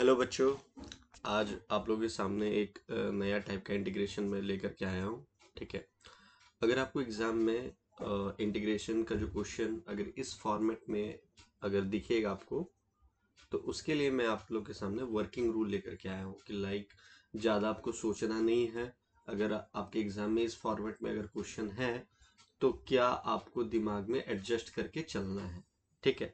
Hello बच्चों आज आप लोगों के सामने एक नया टाइप का इंटीग्रेशन मैं लेकर के आया हूँ ठीक है अगर आपको एग्ज़ाम में इंटीग्रेशन का जो क्वेश्चन अगर इस फॉर्मेट में अगर दिखेगा आपको तो उसके लिए मैं आप लोग के सामने वर्किंग रूल लेकर के आया हूँ कि लाइक ज़्यादा आपको सोचना नहीं है अगर आपके एग्ज़ाम में इस फॉर्मेट में अगर क्वेश्चन है तो क्या आपको दिमाग में एडजस्ट करके चलना है ठीक है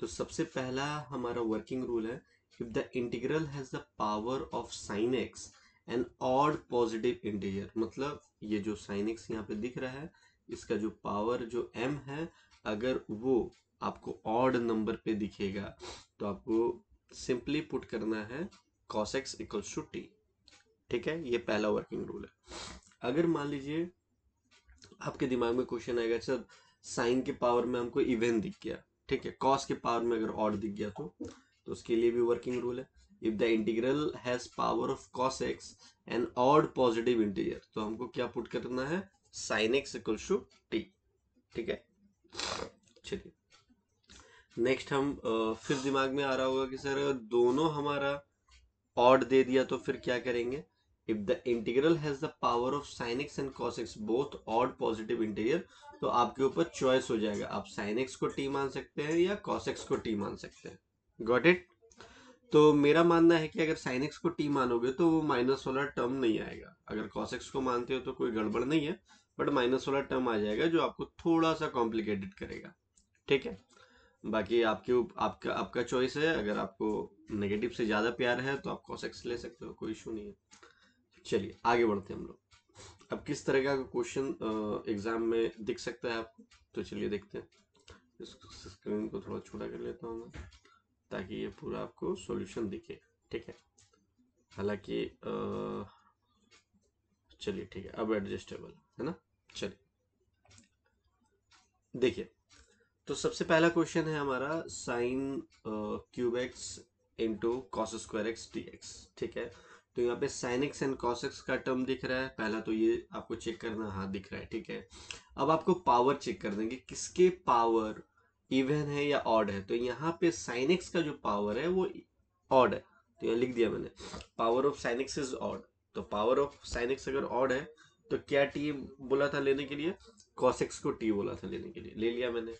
तो सबसे पहला हमारा वर्किंग रूल है if the integral has the power of sin x an odd positive integer मतलब ये जो sin x यहाँ पे दिख रहा है इसका जो पावर जो m है अगर वो आपको ऑड नंबर पे दिखेगा तो आपको सिंपली पुट करना है cos x equals to T ठीक है ये पहला वर्किंग रूल है अगर मान लीजिए आपके दिमाग में क्वेश्चन आएगा सर अच्छा, साइन के पावर में हमको इवन दिख गया ठीक है कॉस के पावर में अगर ऑड दिख गया तो तो उसके लिए भी वर्किंग रूल है if the integral has power of cos x and odd positive integer तो हमको क्या पुट करना है sine x equal to T ठीक है चलिए नेक्स्ट हम फिर दिमाग में आ रहा होगा कि सर दोनों हमारा ऑड दे दिया तो फिर क्या करेंगे if the integral has the power of sine x and cos x both odd positive interior तो आपके ऊपर चॉइस हो जाएगा आप साइन एक्स को टी मान सकते हैं या कॉस एक्स को टी मान सकते हैं गॉट इट तो मेरा मानना है कि अगर साइन एक्स को टी मानोगे तो वो माइनस वाला टर्म नहीं आएगा अगर कॉस एक्स को मानते हो तो कोई गड़बड़ नहीं है बट माइनस वाला टर्म आ जाएगा जो आपको थोड़ा सा कॉम्प्लिकेटेड करेगा ठीक है बाकी आपके आपका आपका चॉइस है अगर आपको नेगेटिव से ज़्यादा प्यार है तो आप कॉस एक्स ले सकते हो कोई इशू नहीं है चलिए आगे बढ़ते हैं हम लोग अब किस तरह का क्वेश्चन एग्जाम में दिख सकता है आपको तो चलिए देखते हैं इस स्क्रीन को थोड़ा छोटा कर लेता हूँ मैं ताकि ये पूरा आपको सॉल्यूशन दिखे ठीक है हालांकि चलिए ठीक है अब एडजस्टेबल है ना चलिए देखिए तो सबसे पहला क्वेश्चन है हमारा sine cube x into cos square x d x ठीक है तो यहाँ पे sine x and cos x का टर्म दिख रहा है पहला तो ये आपको चेक करना हाँ दिख रहा है ठीक है अब आपको पावर चेक कर देंगे किसके पावर इवन है या ऑड है तो यहाँ पे साइन एक्स का जो पावर है वो ऑड है तो यहाँ लिख दिया मैंने power of sine x is odd तो पावर ऑफ साइन एक्स अगर ऑड है तो क्या टी बोला था लेने के लिए कॉस एक्स को टी बोला था लेने के लिए ले लिया मैंने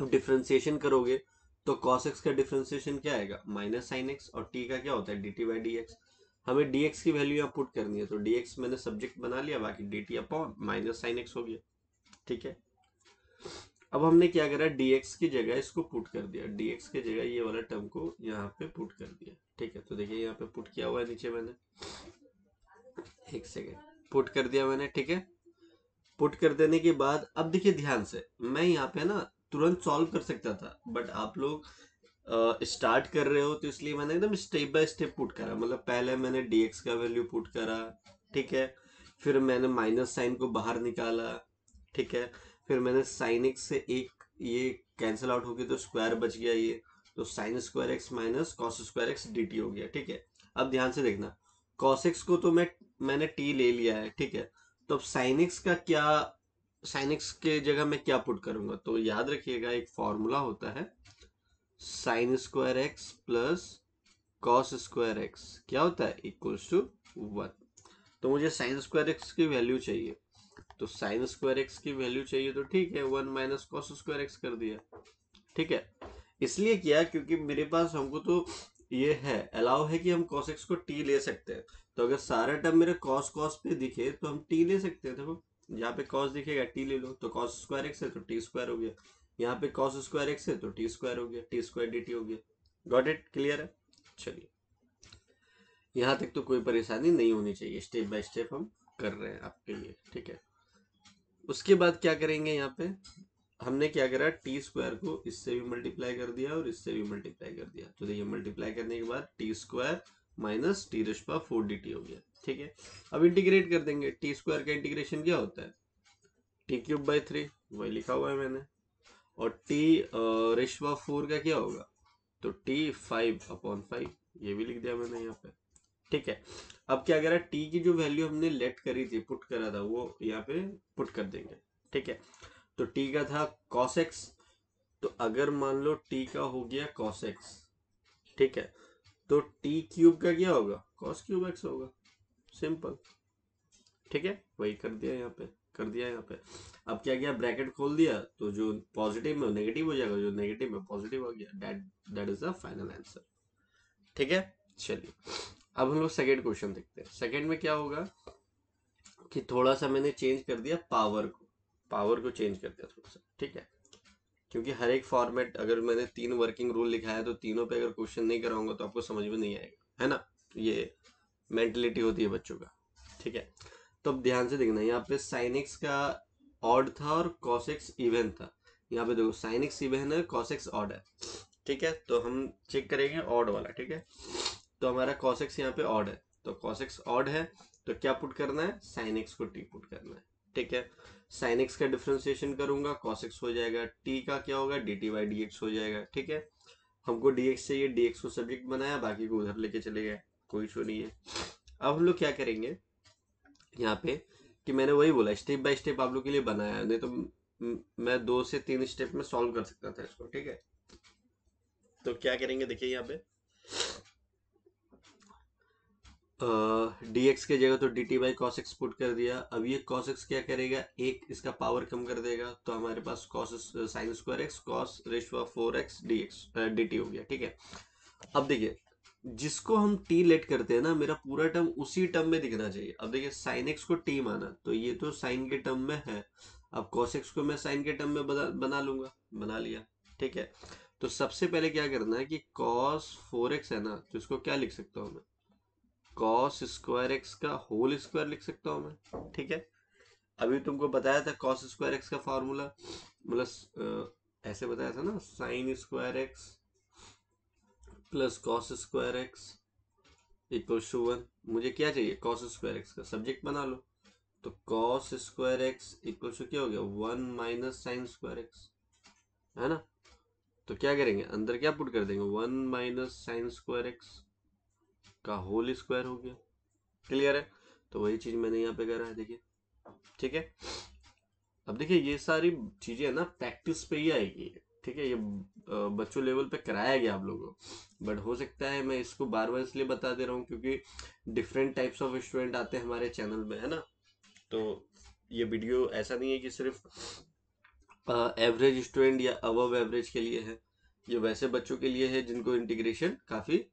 अब डिफ्रेंसिएशन करोगे तो कॉस एक्स का डिफ्रेंसिएशन क्या आएगा माइनस साइन एक्स और टी का क्या होता है d t by d x हमें डी एक्स की वैल्यू यहाँ पुट करनी है तो डी एक्स मैंने सब्जेक्ट बना लिया बाकी d t upon minus sine x हो गया ठीक है अब हमने क्या करा dx की जगह इसको पुट कर दिया dx की जगह ये वाला टर्म को यहाँ पे पुट कर दिया ठीक है तो देखिए यहाँ पे पुट किया हुआ है नीचे मैंने एक सेकेंड पुट कर दिया मैंने ठीक है पुट कर देने के बाद अब देखिए ध्यान से मैं यहाँ पे ना तुरंत सॉल्व कर सकता था बट आप लोग स्टार्ट कर रहे हो तो इसलिए मैंने एकदम स्टेप बाय स्टेप पुट करा मतलब पहले मैंने dx का वैल्यू पुट करा ठीक है फिर मैंने माइनस साइन को बाहर निकाला ठीक है फिर मैंने साइन एक्स से एक ये कैंसिल आउट हो गया तो स्क्वायर बच गया ये तो sine square x minus cos square x d हो गया ठीक है अब ध्यान से देखना कॉस एक्स को तो मैं मैंने टी ले लिया है ठीक है तो अब साइन एक्स का क्या साइन एक्स के जगह मैं क्या पुट करूंगा तो याद रखिएगा एक फॉर्मूला होता है sine square x plus cos square x क्या होता है इक्वल्स टू वन तो मुझे साइन स्क्वायर एक्स की वैल्यू चाहिए तो साइन स्क्वायर एक्स की वैल्यू चाहिए तो ठीक है one minus cos square x कर दिया ठीक है इसलिए किया क्योंकि मेरे पास हमको तो ये है अलाउ है कि हम कॉस एक्स को टी ले सकते हैं तो अगर सारा टर्म मेरे कॉस कॉस पे दिखे तो हम टी ले सकते हैं देखो यहाँ पे कॉस दिखेगा टी ले लो तो कॉस स्क्वायर एक्स है तो टी स्क्वायर हो गया यहाँ पे कॉस स्क्वायर एक्स है तो टी स्क्वायर हो गया टी स्क्वायर डी हो गया गॉट इट क्लियर है चलिए यहाँ तक तो कोई परेशानी नहीं होनी चाहिए स्टेप बाय स्टेप हम कर रहे हैं आपके लिए ठीक है उसके बाद क्या करेंगे यहाँ पे हमने क्या करा टी स्क्वायर को इससे भी मल्टीप्लाई कर दिया और इससे भी मल्टीप्लाई कर दिया तो देखिए मल्टीप्लाई करने के बाद T square minus T raise four d t हो गया ठीक है अब इंटीग्रेट कर देंगे टी स्क्वायर का इंटीग्रेशन क्या होता है टी क्यूब बाई थ्री वही लिखा हुआ है मैंने और टी रेशवा फोर का क्या होगा तो टी फाइव अपॉन फाइव ये भी लिख दिया मैंने यहाँ पे ठीक है अब क्या है टी की जो वैल्यू हमने लेट करी थी पुट करा था वो यहाँ पे पुट कर देंगे ठीक है तो टी का था कॉस एक्स तो अगर मान लो टी का हो गया कॉस एक्स ठीक है तो टी क्यूब का क्या होगा कॉस क्यूब एक्स होगा सिंपल ठीक है वही कर दिया यहाँ पे कर दिया यहाँ पे अब क्या गया ब्रैकेट खोल दिया तो जो पॉजिटिव में नेगेटिव हो जाएगा जो नेगेटिव में पॉजिटिव हो गया that that is the final answer ठीक है चलिए अब हम लोग सेकेंड क्वेश्चन देखते हैं सेकेंड में क्या होगा कि थोड़ा सा मैंने चेंज कर दिया पावर को पावर को चेंज कर दिया थोड़ा सा ठीक है क्योंकि हर एक फॉर्मेट अगर मैंने तीन वर्किंग रूल लिखा है तो तीनों पे अगर क्वेश्चन नहीं कराऊंगा तो आपको समझ में नहीं आएगा है ना ये मेंटेलिटी होती है बच्चों का ठीक है तो अब ध्यान से देखना यहाँ पे साइनिक्स का ऑड था और कॉशिक्स इवेंट था यहाँ पे देखो साइनिक्स इवेंट है कॉसेक्स ऑड है ठीक है तो हम चेक करेंगे ऑड वाला ठीक है तो हमारा कॉसेक्स यहाँ पे ऑड है तो कॉसेक्स ऑड है तो क्या पुट करना है साइनिक्स को टी पुट करना है ठीक है साइनिक्स का डिफ्रेंसिएशन करूंगा कॉसेक्स हो जाएगा टी का क्या होगा d t by d x हो जाएगा ठीक है हमको डी एक्स चाहिए डी एक्स को सब्जेक्ट बनाया बाकी को उधर लेके चले गए कोई इशू नहीं है अब हम लोग क्या करेंगे यहाँ पे कि मैंने वही बोला स्टेप बाय स्टेप आप लोग के लिए बनाया नहीं तो मैं दो से तीन स्टेप में सॉल्व कर सकता था इसको ठीक है तो क्या करेंगे देखिए यहाँ पे डी एक्स की जगह तो d t by cos x put कर दिया अब ये कॉस एक्स क्या करेगा एक इसका पावर कम कर देगा तो हमारे पास cos sine square x cos raise to four x d x d t हो गया ठीक है अब देखिए जिसको हम टी लेट करते हैं ना मेरा पूरा टर्म उसी टर्म में दिखना चाहिए अब देखिए साइन एक्स को टी माना तो ये तो साइन के टर्म में है अब कॉस एक्स को मैं साइन के टर्म में बना, बना लूंगा बना लिया ठीक है तो सबसे पहले क्या करना है कि कॉस फोर एक्स है ना तो इसको क्या लिख सकता हूँ मैं कॉस स्क्वायर एक्स का होल स्क्वायर लिख सकता हूं मैं ठीक है अभी तुमको बताया था कॉस स्क्वायर एक्स का फॉर्मूला मतलब ऐसे बताया था ना sine square x plus cos square x equal to one मुझे क्या चाहिए कॉस स्क्वायर एक्स का सब्जेक्ट बना लो तो cos square x equal to क्या हो गया one minus sine square x है ना तो क्या करेंगे अंदर क्या पुट कर देंगे one minus sine square x का होल स्क्वायर हो गया क्लियर है तो वही चीज मैंने यहाँ पे रहा है देखिए ठीक है अब देखिए ये सारी चीजें है ना प्रैक्टिस पे ही आएगी ठीक है ये बच्चों लेवल पे कराया गया आप लोगों बट हो सकता है मैं इसको बार बार इसलिए बता दे रहा हूँ क्योंकि डिफरेंट टाइप्स ऑफ स्टूडेंट आते हैं हमारे चैनल में है ना तो ये वीडियो ऐसा नहीं है कि सिर्फ एवरेज स्टूडेंट या अब एवरेज के लिए है ये वैसे बच्चों के लिए है जिनको इंटीग्रेशन काफ़ी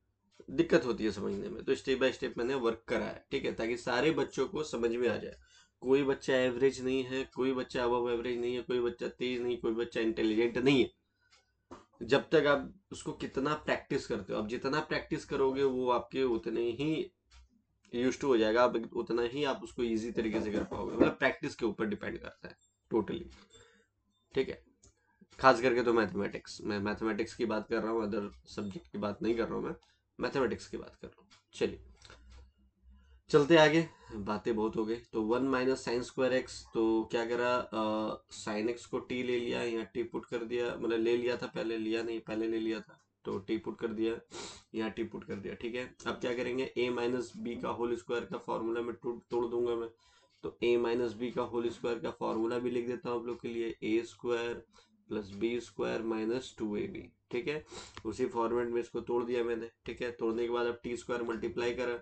दिक्कत होती है समझने में तो स्टेप बाय स्टेप मैंने वर्क करा है ठीक है ताकि सारे बच्चों को समझ में आ जाए कोई बच्चा एवरेज नहीं है कोई बच्चा अब एवरेज नहीं है कोई बच्चा तेज नहीं कोई बच्चा इंटेलिजेंट नहीं है जब तक आप उसको कितना प्रैक्टिस करते हो आप जितना प्रैक्टिस करोगे वो आपके उतने ही यूज हो जाएगा आप उतना ही आप उसको इजी तरीके से कर पाओगे मतलब प्रैक्टिस के ऊपर डिपेंड करता है टोटली ठीक है खास करके तो मैथमेटिक्स मैं मैथमेटिक्स की बात कर रहा हूँ अदर सब्जेक्ट की बात नहीं कर रहा हूँ मैं मैथमेटिक्स की बात कर रहा हूँ चलिए चलते आगे बातें बहुत हो गई तो one minus sine square x तो क्या करा साइन एक्स को टी ले लिया यहाँ टी पुट कर दिया मतलब ले लिया था पहले लिया नहीं पहले ले लिया था तो टी पुट कर दिया यहाँ टी पुट कर दिया ठीक है अब क्या करेंगे ए माइनस बी का होल स्क्वायर का फॉर्मूला में तोड़ दूंगा मैं तो ए माइनस बी का होल स्क्वायर का फॉर्मूला भी लिख देता हूँ आप लोग के लिए A square plus B square minus two A B ठीक है उसी फॉर्मेट में इसको तोड़ दिया मैंने ठीक है तोड़ने के बाद अब टी स्क्वायर मल्टीप्लाई करा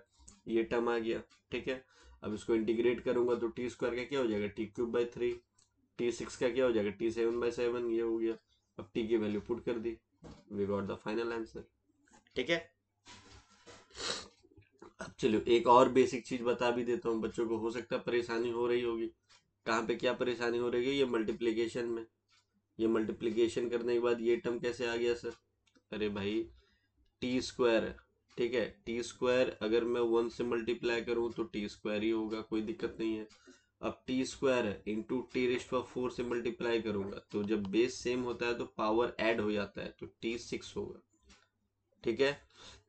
ये टर्म आ गया ठीक है अब इसको इंटीग्रेट करूंगा तो टी स्क्वायर का क्या हो जाएगा T cube by three T six का क्या हो जाएगा टी सेवन बाई सेवन ये हो गया अब टी की वैल्यू पुट कर दी we got the final answer ठीक है अब चलो एक और बेसिक चीज बता भी देता हूँ बच्चों को हो सकता है परेशानी हो रही होगी कहाँ पे क्या परेशानी हो रही है ये मल्टीप्लीकेशन में ये मल्टीप्लीकेशन करने के बाद ये टर्म कैसे आ गया सर अरे भाई टी स्क्वायर ठीक है टी स्क्वायर अगर मैं वन से मल्टीप्लाई करूँ तो टी स्क्वायर ही होगा कोई दिक्कत नहीं है अब T square into T raise to four से मल्टीप्लाई करूंगा तो जब बेस सेम होता है तो पावर एड हो जाता है तो टी सिक्स होगा ठीक है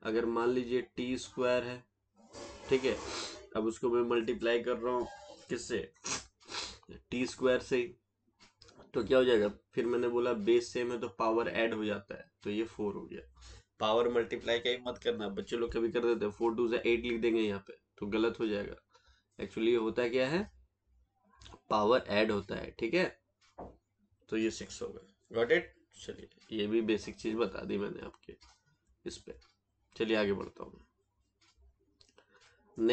अगर मान लीजिए टी स्क्वायर है ठीक है अब उसको मैं मल्टीप्लाई कर रहा हूँ किससे टी स्क्वायर से तो क्या हो जाएगा फिर मैंने बोला बेस सेम है तो पावर ऐड हो जाता है तो ये फोर हो गया पावर मल्टीप्लाई का ही मत करना बच्चे लोग कभी कर देते हैं फोर टू से एट लिख देंगे यहाँ पे तो गलत हो जाएगा एक्चुअली ये होता क्या है पावर ऐड होता है ठीक है तो ये सिक्स हो गया गॉट इट चलिए ये भी बेसिक चीज बता दी मैंने आपके इस पे चलिए आगे बढ़ता हूँ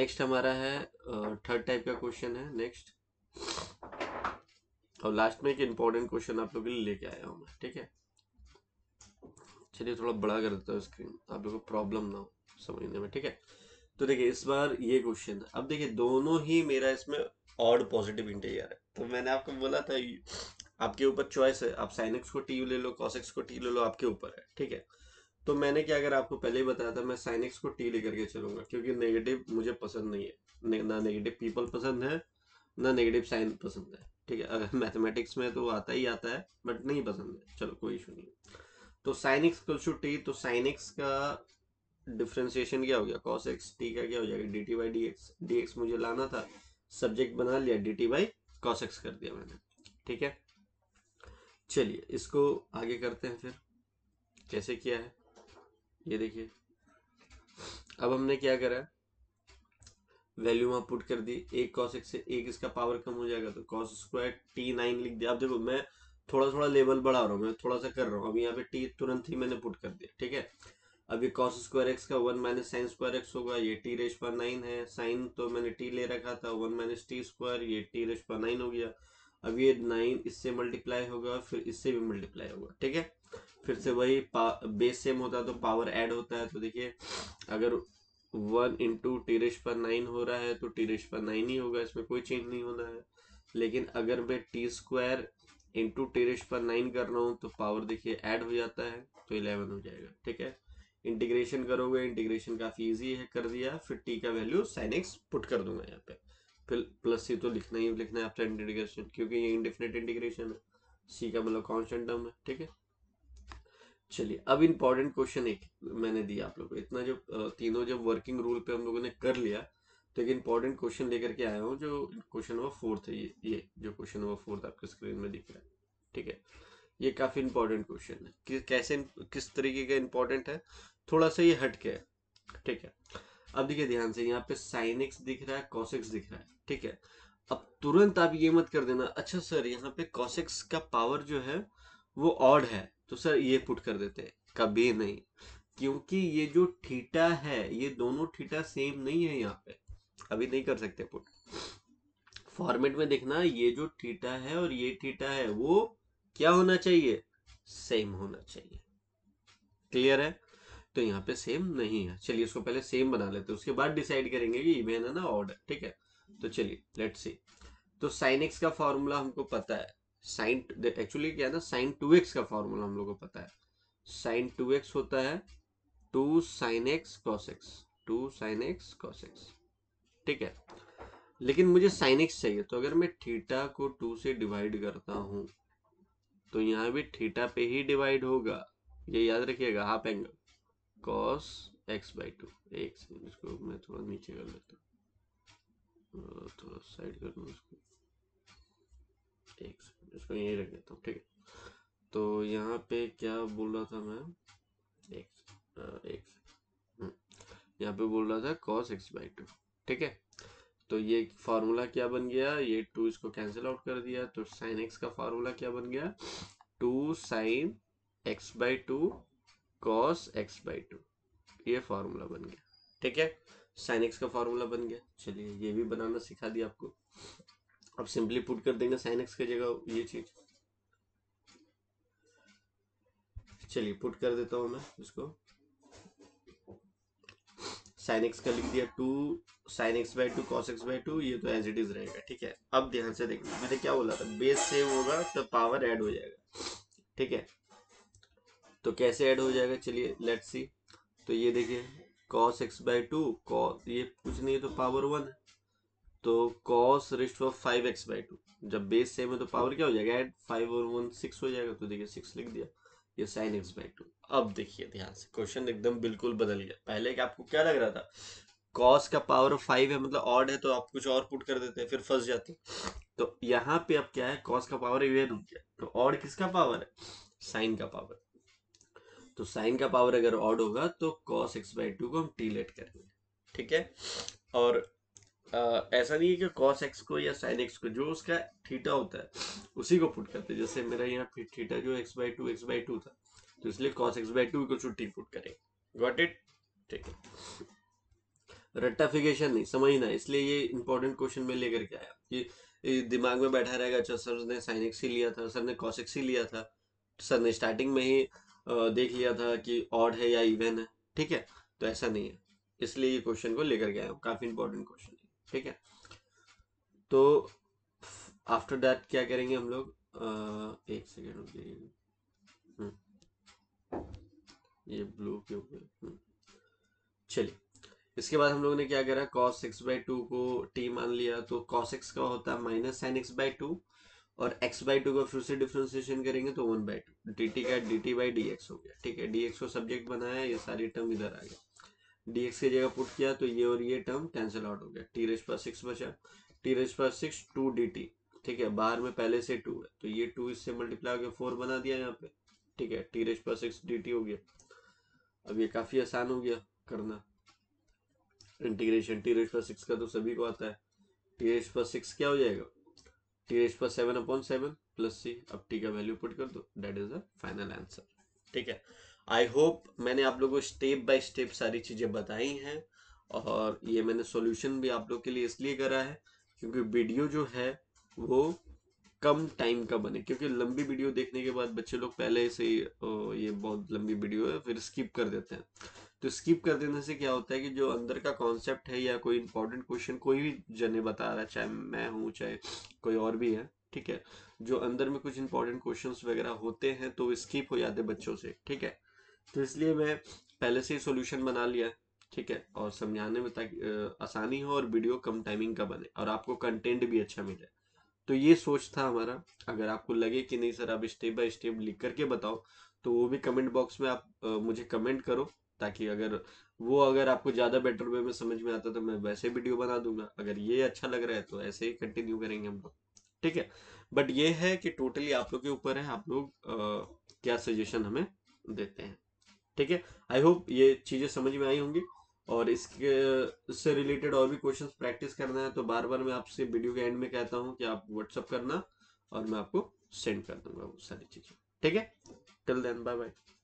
नेक्स्ट हमारा है थर्ड टाइप का क्वेश्चन है नेक्स्ट और तो लास्ट में एक इम्पोर्टेंट क्वेश्चन आप लोगों के लिए लेके आया हूँ मैं ठीक है चलिए थोड़ा बड़ा कर देता हूँ स्क्रीन आप लोगों को प्रॉब्लम ना हो समझने में ठीक है तो देखिए इस बार ये क्वेश्चन था अब देखिए दोनों ही मेरा इसमें ऑड पॉजिटिव इंटीरियर है तो मैंने आपको बोला था आपके ऊपर चॉइस है आप साइन एक्स को टी ले लो कॉस एक्स को टी ले लो आपके ऊपर है ठीक है तो मैंने क्या अगर आपको पहले ही बताया था मैं साइन एक्स को टी लेकर के चलूंगा क्योंकि नेगेटिव मुझे पसंद नहीं है ना नेगेटिव पीपल पसंद है ना नेगेटिव साइन पसंद है ठीक है अगर मैथमेटिक्स में तो आता ही आता है बट नहीं पसंद है चलो कोई इशू नहीं तो साइनिक्स कल टू टी तो साइनिक्स का डिफ्रेंसिएशन क्या हो गया कॉस एक्स टी का क्या हो जाएगा d t by d x d x मुझे लाना था सब्जेक्ट बना लिया d t by cos x कर दिया मैंने ठीक है चलिए इसको आगे करते हैं फिर कैसे किया है ये देखिए अब हमने क्या करा वैल्यू वहां पुट कर दी एक कॉस एक से एक इसका पावर कम हो जाएगा तो कॉस स्क्वायर टी नाइन लिख दिया अब देखो मैं थोड़ा थोड़ा लेवल बढ़ा रहा हूँ मैं थोड़ा सा कर रहा हूँ अब यहाँ पे टी तुरंत ही मैंने पुट कर दिया ठीक है अभी कॉस स्क्वायर एक्स का one minus sine square x होगा ये टी रेस पर नाइन है साइन तो मैंने टी ले रखा था वन माइनस टी स्क्वायर ये टी रेस पर नाइन हो गया अब ये नाइन इससे मल्टीप्लाई होगा फिर इससे भी मल्टीप्लाई होगा ठीक है फिर से वही बेस सेम होता है तो पावर ऐड होता है तो देखिए अगर वन इंटू टीरिश पर नाइन हो रहा है तो टीरिश पर नाइन ही होगा इसमें कोई चेंज नहीं होना है लेकिन अगर मैं टी स्क्वायर इंटू टेरिश पर नाइन कर रहा हूँ तो पावर देखिए ऐड हो जाता है तो इलेवन हो जाएगा ठीक है इंटीग्रेशन करोगे इंटीग्रेशन काफ़ी ईजी है कर दिया फिर टी का वैल्यू साइन एक्स पुट कर दूंगा यहाँ पे फिर प्लस सी तो लिखना ही लिखना है आपका इंटीग्रेशन क्योंकि ये इंडिफिनेट इंटीग्रेशन है सी का मतलब कॉन्स्टेंट टर्म है ठीक है चलिए अब इम्पोर्टेंट क्वेश्चन एक मैंने दिया आप लोग को इतना जो तीनों जब वर्किंग रूल पे हम लोगों ने कर लिया तो एक इम्पोर्टेंट क्वेश्चन लेकर के आया हूँ जो क्वेश्चन नंबर फोर्थ है ये ये जो क्वेश्चन नंबर फोर्थ आपके स्क्रीन में दिख रहा है ठीक है ये काफी इम्पोर्टेंट क्वेश्चन है कि कैसे किस तरीके का इम्पोर्टेंट है थोड़ा सा ये हटके है ठीक है अब देखिए ध्यान से यहाँ पे साइन एक्स दिख रहा है कॉसिक्स दिख रहा है ठीक है अब तुरंत आप ये मत कर देना अच्छा सर यहाँ पे कॉसिक्स का पावर जो है वो ऑड है तो सर ये पुट कर देते कभी नहीं क्योंकि ये जो थीटा है ये दोनों थीटा सेम नहीं है यहाँ पे अभी नहीं कर सकते पुट फॉर्मेट में देखना ये जो थीटा है और ये थीटा है वो क्या होना चाहिए सेम होना चाहिए क्लियर है तो यहाँ पे सेम नहीं है चलिए इसको पहले सेम बना लेते हैं उसके बाद डिसाइड करेंगे कि इवेन है ना ऑर्डर ठीक है तो चलिए लेट्स सी तो साइन एक्स का फॉर्मूला हमको पता है साइन एक्चुअली क्या था साइन टू एक्स का फॉर्मूला हम लोग को पता है साइन टू एक्स होता है two sine x cos x two sine x cos x ठीक है लेकिन मुझे साइन एक्स चाहिए तो अगर मैं थीटा को टू से डिवाइड करता हूं तो यहां भी थीटा पे ही डिवाइड होगा ये याद रखिएगा half angle cos x by two एक सेकेंड इसको मैं थोड़ा नीचे कर लेता हूँ थोड़ा साइड कर लूँ इसको एक सेकेंड इसको यही रख देता हूँ ठीक है तो यहाँ पे क्या बोल रहा था मैं एक एक हम्म, यहाँ पे बोल रहा था कॉस एक्स बाई टू ठीक है तो ये फार्मूला क्या बन गया ये टू इसको कैंसिल आउट कर दिया तो साइन एक्स का फार्मूला क्या बन गया two sine x by two cos x by two ये फार्मूला बन गया ठीक है साइन एक्स का फार्मूला बन गया चलिए ये भी बनाना सिखा दिया आपको अब सिंपली पुट कर देंगे साइन एक्स की जगह ये चीज चलिए पुट कर देता हूं मैं इसको साइन एक्स का लिख दिया two sine x by two cos x by two ये तो एज इट इज रहेगा ठीक है अब ध्यान से देखिए मैंने क्या बोला था बेस सेव होगा तो पावर ऐड हो जाएगा ठीक है तो कैसे ऐड हो जाएगा चलिए लेट्स सी तो ये देखिए cos x by two cos ये कुछ नहीं है तो पावर वन है तो cos raise of five x by two जब बेस सेम है तो पावर क्या हो जाएगा एड फाइव और वन सिक्स हो जाएगा तो देखिए सिक्स लिख दिया ये साइन एक्स बाई टू अब देखिए ध्यान से क्वेश्चन एकदम बिल्कुल बदल गया पहले क्या आपको क्या लग रहा था कॉस का पावर फाइव है मतलब ऑड है तो आप कुछ और पुट कर देते हैं फिर फंस जाते तो यहाँ पे अब क्या है कॉस का पावर इवेन हो गया तो ऑड किसका पावर है साइन का पावर तो साइन का पावर अगर ऑड होगा तो कॉस एक्स बाई टू को हम टी लेट करेंगे ठीक है और ऐसा नहीं है कि कॉस एक्स को या साइन एक्स को जो उसका थीटा होता है उसी को पुट करते हैं जैसे मेरा यहाँ थीटा जो x by two x by two था तो इसलिए कॉस एक्स बाई टू को छुट्टी पुट करें गॉट इट ठीक है रट्टाफिकेशन नहीं समझना इसलिए ये इंपॉर्टेंट क्वेश्चन में लेकर के आया कि दिमाग में बैठा रहेगा अच्छा सर ने साइन एक्स ही लिया था सर ने कॉस एक्स ही लिया था सर ने स्टार्टिंग में ही देख लिया था कि ऑड है या इवन है ठीक है तो ऐसा नहीं है इसलिए ये क्वेश्चन को लेकर के आया काफी इंपॉर्टेंट क्वेश्चन ठीक है तो आफ्टर दैट क्या करेंगे हम लोग एक सेकेंड रुकिए हम्म। ये ब्लू क्यों हम्म। चलिए इसके बाद हम लोगों ने क्या करा कॉस एक्स बाई टू को टी मान लिया तो कॉस एक्स का होता है minus sine x by two और एक्स बाई टू का फिर से डिफ्रेंसिएशन करेंगे तो वन बाई टू डी का डी टी बाई डी हो गया ठीक है dx को सब्जेक्ट बनाया ये सारी टर्म इधर आ गया डीएक्स की जगह पुट किया तो ये और ये टर्म कैंसिल आउट हो गया टी रेस पर सिक्स बचा T raise power six two d t ठीक है बाहर में पहले से टू है तो ये टू इससे मल्टीप्लाई होकर फोर बना दिया यहाँ पे ठीक है T raise power six d t हो गया अब ये काफी आसान हो गया करना integration T raise power six का तो सभी को आता है टी रेस पर सिक्स क्या हो जाएगा T raise power seven upon seven plus C अब टी का वैल्यू पुट कर दो that is the final answer ठीक है आई होप मैंने आप लोगों को स्टेप बाय स्टेप सारी चीज़ें बताई हैं और ये मैंने सॉल्यूशन भी आप लोग के लिए इसलिए करा है क्योंकि वीडियो जो है वो कम टाइम का बने क्योंकि लंबी वीडियो देखने के बाद बच्चे लोग पहले से ये बहुत लंबी वीडियो है फिर स्किप कर देते हैं तो स्किप कर देने से क्या होता है कि जो अंदर का कॉन्सेप्ट है या कोई इंपॉर्टेंट क्वेश्चन कोई भी जने बता रहा है चाहे मैं हूँ चाहे कोई और भी है ठीक है जो अंदर में कुछ इंपॉर्टेंट क्वेश्चंस वगैरह होते हैं तो स्किप हो जाते बच्चों से ठीक है तो इसलिए मैं पहले से ही सोल्यूशन बना लिया ठीक है और समझाने में ताकि आसानी हो और वीडियो कम टाइमिंग का बने और आपको कंटेंट भी अच्छा मिले तो ये सोच था हमारा अगर आपको लगे कि नहीं सर आप स्टेप बाय स्टेप लिख करके बताओ तो वो भी कमेंट बॉक्स में आप आ, मुझे कमेंट करो ताकि अगर वो अगर आपको ज़्यादा बेटर वे में समझ में आता तो मैं वैसे वीडियो बना दूंगा अगर ये अच्छा लग रहा है तो ऐसे ही कंटिन्यू करेंगे हम लोग ठीक है बट ये है कि टोटली आप लोग के ऊपर है आप लोग क्या सजेशन हमें देते हैं ठीक है आई होप ये चीज़ें समझ में आई होंगी और इसके इससे रिलेटेड और भी क्वेश्चन प्रैक्टिस करना है तो बार बार मैं आपसे वीडियो के एंड में कहता हूँ कि आप व्हाट्सअप करना और मैं आपको सेंड कर दूंगा वो सारी चीज़ें ठीक है टिल देन बाय बाय